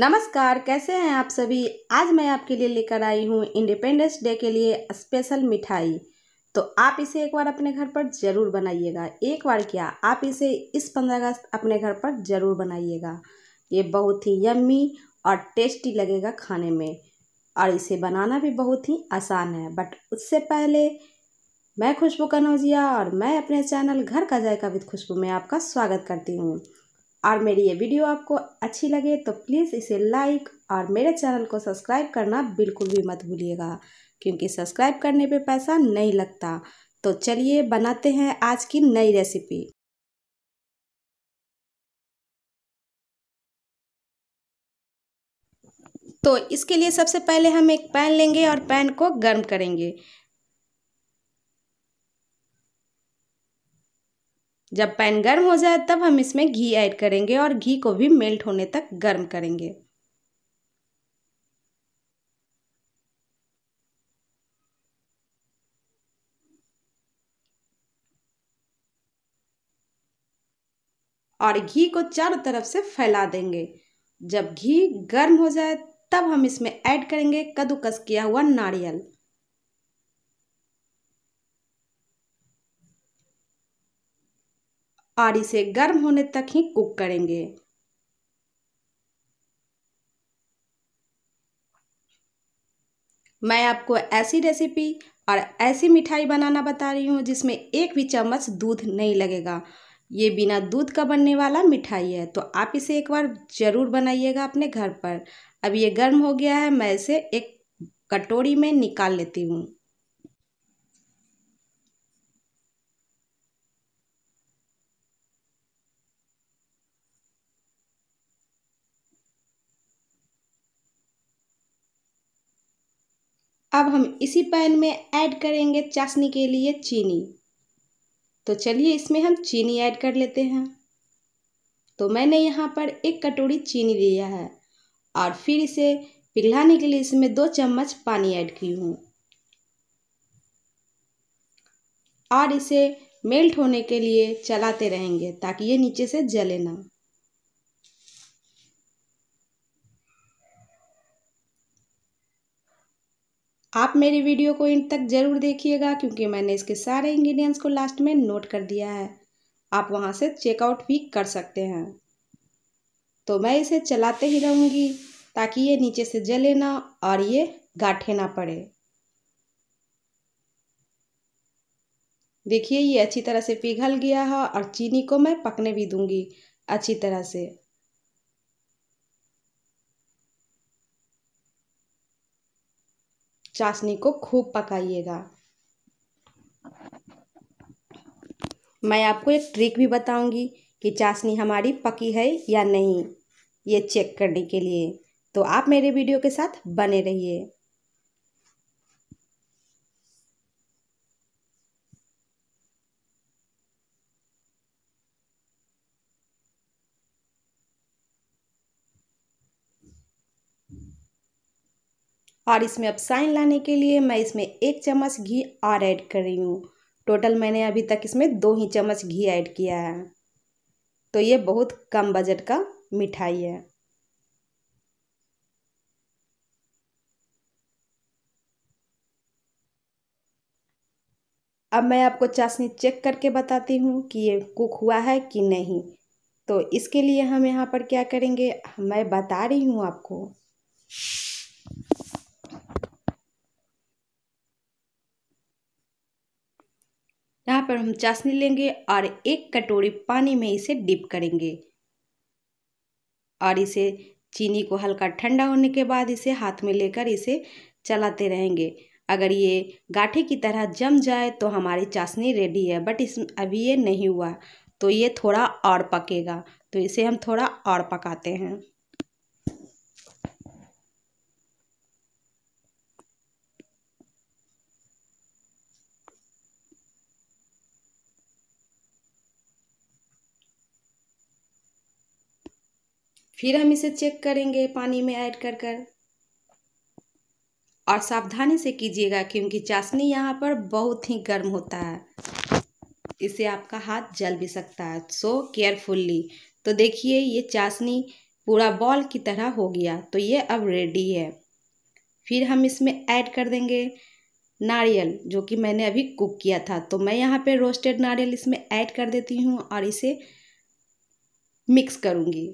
नमस्कार कैसे हैं आप सभी आज मैं आपके लिए लेकर आई हूँ इंडिपेंडेंस डे के लिए स्पेशल मिठाई तो आप इसे एक बार अपने घर पर ज़रूर बनाइएगा एक बार क्या आप इसे इस पंद्रह अगस्त अपने घर पर ज़रूर बनाइएगा ये बहुत ही यम्मी और टेस्टी लगेगा खाने में और इसे बनाना भी बहुत ही आसान है बट उससे पहले मैं खुशबू कनौजिया और मैं अपने चैनल घर का जायका विद खुशबू में आपका स्वागत करती हूँ और मेरी ये वीडियो आपको अच्छी लगे तो प्लीज़ इसे लाइक और मेरे चैनल को सब्सक्राइब करना बिल्कुल भी मत भूलिएगा क्योंकि सब्सक्राइब करने पे पैसा नहीं लगता तो चलिए बनाते हैं आज की नई रेसिपी तो इसके लिए सबसे पहले हम एक पैन लेंगे और पैन को गर्म करेंगे जब पैन गर्म हो जाए तब हम इसमें घी ऐड करेंगे और घी को भी मेल्ट होने तक गर्म करेंगे और घी को चारों तरफ से फैला देंगे जब घी गर्म हो जाए तब हम इसमें ऐड करेंगे कद्दूकस किया हुआ नारियल और इसे गर्म होने तक ही कुक करेंगे मैं आपको ऐसी रेसिपी और ऐसी मिठाई बनाना बता रही हूँ जिसमें एक भी चम्मच दूध नहीं लगेगा ये बिना दूध का बनने वाला मिठाई है तो आप इसे एक बार ज़रूर बनाइएगा अपने घर पर अब ये गर्म हो गया है मैं इसे एक कटोरी में निकाल लेती हूँ अब हम इसी पैन में ऐड करेंगे चाशनी के लिए चीनी तो चलिए इसमें हम चीनी ऐड कर लेते हैं तो मैंने यहाँ पर एक कटोरी चीनी लिया है और फिर इसे पिघलाने के लिए इसमें दो चम्मच पानी ऐड की हूँ और इसे मेल्ट होने के लिए चलाते रहेंगे ताकि ये नीचे से जले ना आप मेरी वीडियो को इंट तक ज़रूर देखिएगा क्योंकि मैंने इसके सारे इंग्रेडिएंट्स को लास्ट में नोट कर दिया है आप वहाँ से चेकआउट भी कर सकते हैं तो मैं इसे चलाते ही रहूँगी ताकि ये नीचे से जले ना और ये गाठे ना पड़े देखिए ये अच्छी तरह से पिघल गया है और चीनी को मैं पकने भी दूंगी अच्छी तरह से चाशनी को खूब पकाइएगा मैं आपको एक ट्रिक भी बताऊंगी कि चाशनी हमारी पकी है या नहीं ये चेक करने के लिए तो आप मेरे वीडियो के साथ बने रहिए और इसमें अब साइन लाने के लिए मैं इसमें एक चम्मच घी और ऐड कर रही हूँ टोटल मैंने अभी तक इसमें दो ही चम्मच घी ऐड किया है तो ये बहुत कम बजट का मिठाई है अब मैं आपको चाशनी चेक करके बताती हूँ कि ये कुक हुआ है कि नहीं तो इसके लिए हम यहाँ पर क्या करेंगे मैं बता रही हूँ आपको यहाँ पर हम चाशनी लेंगे और एक कटोरी पानी में इसे डिप करेंगे और इसे चीनी को हल्का ठंडा होने के बाद इसे हाथ में लेकर इसे चलाते रहेंगे अगर ये गाठे की तरह जम जाए तो हमारी चाशनी रेडी है बट इस अभी ये नहीं हुआ तो ये थोड़ा और पकेगा तो इसे हम थोड़ा और पकाते हैं फिर हम इसे चेक करेंगे पानी में ऐड कर कर और सावधानी से कीजिएगा क्योंकि चाशनी यहाँ पर बहुत ही गर्म होता है इसे आपका हाथ जल भी सकता है सो केयरफुल्ली तो देखिए ये चाशनी पूरा बॉल की तरह हो गया तो ये अब रेडी है फिर हम इसमें ऐड कर देंगे नारियल जो कि मैंने अभी कुक किया था तो मैं यहाँ पे रोस्टेड नारियल इसमें ऐड कर देती हूँ और इसे मिक्स करूँगी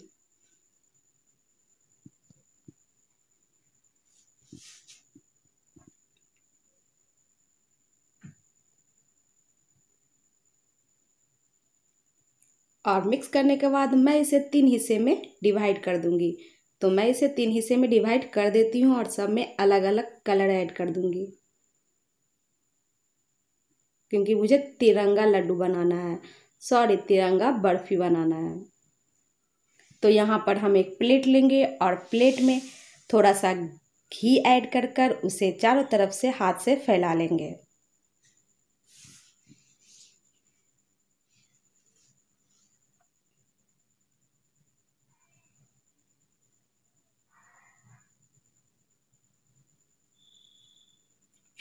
और मिक्स करने के बाद मैं इसे तीन हिस्से में डिवाइड कर दूंगी तो मैं इसे तीन हिस्से में डिवाइड कर देती हूँ और सब में अलग अलग कलर ऐड कर दूंगी क्योंकि मुझे तिरंगा लड्डू बनाना है सॉरी तिरंगा बर्फ़ी बनाना है तो यहाँ पर हम एक प्लेट लेंगे और प्लेट में थोड़ा सा घी ऐड कर कर उसे चारों तरफ से हाथ से फैला लेंगे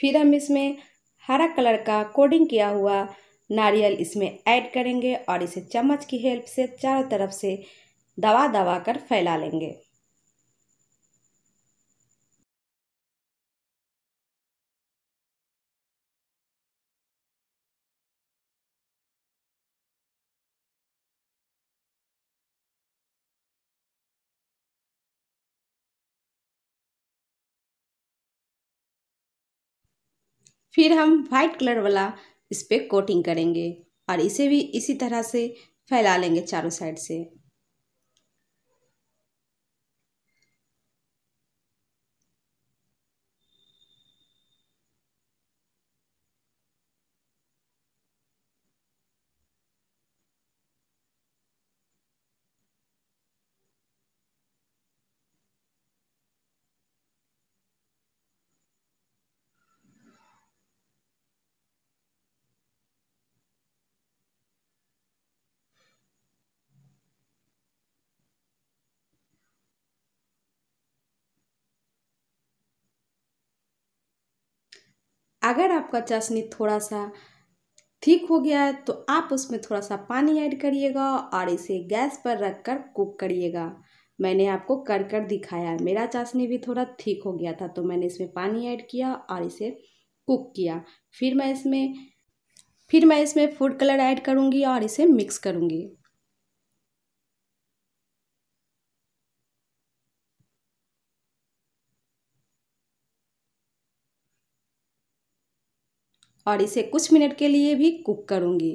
फिर हम इसमें हरा कलर का कोडिंग किया हुआ नारियल इसमें ऐड करेंगे और इसे चम्मच की हेल्प से चारों तरफ से दबा दबा कर फैला लेंगे फिर हम वाइट कलर वाला इस पर कोटिंग करेंगे और इसे भी इसी तरह से फैला लेंगे चारों साइड से अगर आपका चाशनी थोड़ा सा ठीक हो गया है तो आप उसमें थोड़ा सा पानी ऐड करिएगा और इसे गैस पर रख कर कुक करिएगा मैंने आपको कर कर दिखाया मेरा चाशनी भी थोड़ा ठीक हो गया था तो मैंने इसमें पानी ऐड किया और इसे कुक किया फिर मैं इसमें फिर मैं इसमें फूड कलर ऐड करूँगी और इसे मिक्स करूँगी और इसे कुछ मिनट के लिए भी कुक करूँगी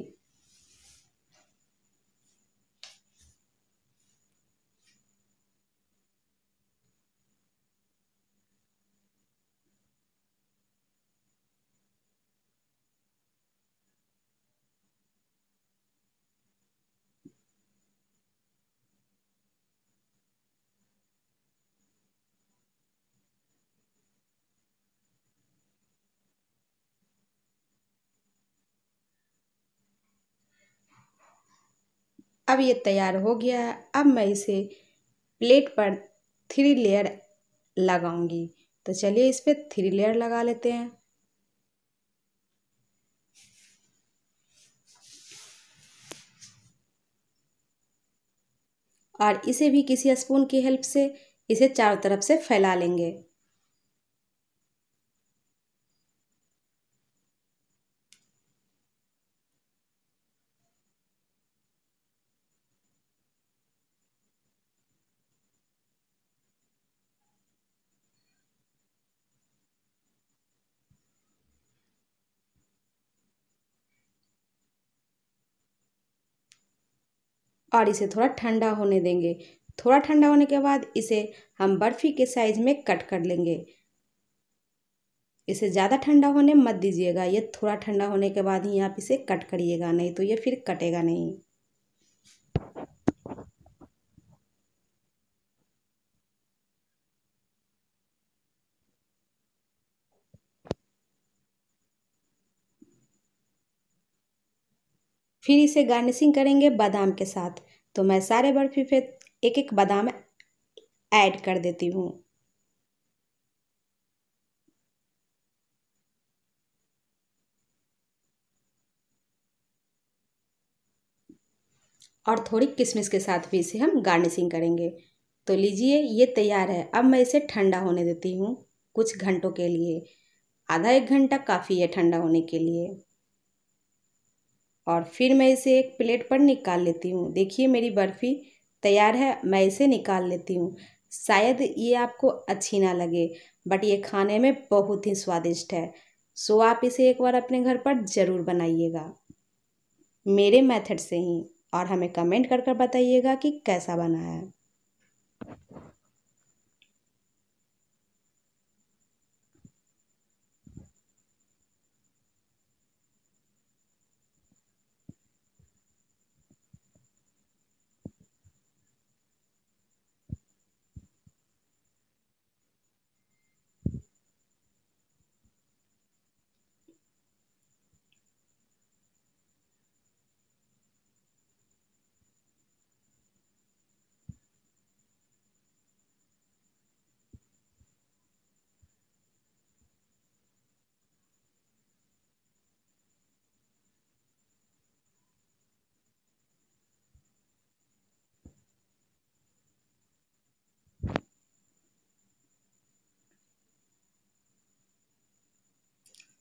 अब ये तैयार हो गया है अब मैं इसे प्लेट पर थ्री लेयर लगाऊंगी तो चलिए इस पर थ्री लेयर लगा लेते हैं और इसे भी किसी स्पून की हेल्प से इसे चारों तरफ से फैला लेंगे और इसे थोड़ा ठंडा होने देंगे थोड़ा ठंडा होने के बाद इसे हम बर्फ़ी के साइज़ में कट कर लेंगे इसे ज़्यादा ठंडा होने मत दीजिएगा ये थोड़ा ठंडा होने के बाद ही आप इसे कट करिएगा नहीं तो ये फिर कटेगा नहीं फिर इसे गार्निशिंग करेंगे बादाम के साथ तो मैं सारे बर्फी पे एक एक बादाम ऐड कर देती हूँ और थोड़ी किशमिश के साथ भी इसे हम गार्निशिंग करेंगे तो लीजिए ये तैयार है अब मैं इसे ठंडा होने देती हूँ कुछ घंटों के लिए आधा एक घंटा काफ़ी है ठंडा होने के लिए और फिर मैं इसे एक प्लेट पर निकाल लेती हूँ देखिए मेरी बर्फ़ी तैयार है मैं इसे निकाल लेती हूँ शायद ये आपको अच्छी ना लगे बट ये खाने में बहुत ही स्वादिष्ट है सो आप इसे एक बार अपने घर पर ज़रूर बनाइएगा मेरे मेथड से ही और हमें कमेंट कर कर बताइएगा कि कैसा बना है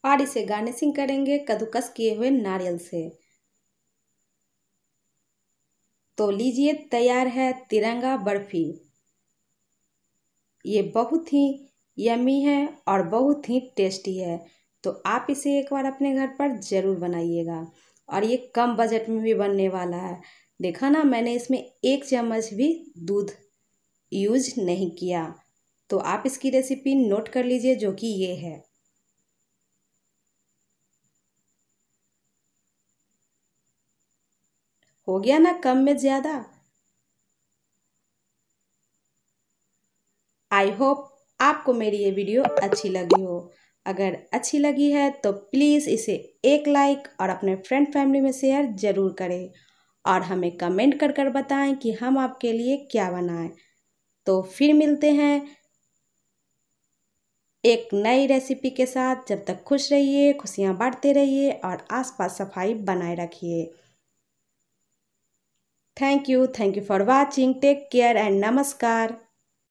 और इसे गार्निशिंग करेंगे कद्दूकस किए हुए नारियल से तो लीजिए तैयार है तिरंगा बर्फ़ी ये बहुत ही यमी है और बहुत ही टेस्टी है तो आप इसे एक बार अपने घर पर ज़रूर बनाइएगा और ये कम बजट में भी बनने वाला है देखा ना मैंने इसमें एक चम्मच भी दूध यूज नहीं किया तो आप इसकी रेसिपी नोट कर लीजिए जो कि ये है हो गया ना कम में ज़्यादा आई होप आपको मेरी ये वीडियो अच्छी लगी हो अगर अच्छी लगी है तो प्लीज़ इसे एक लाइक और अपने फ्रेंड फैमिली में शेयर ज़रूर करें और हमें कमेंट कर कर बताएं कि हम आपके लिए क्या बनाएं तो फिर मिलते हैं एक नई रेसिपी के साथ जब तक खुश रहिए खुशियाँ बांटते रहिए और आसपास सफाई बनाए रखिए Thank you. Thank you for watching. Take care and namaskar.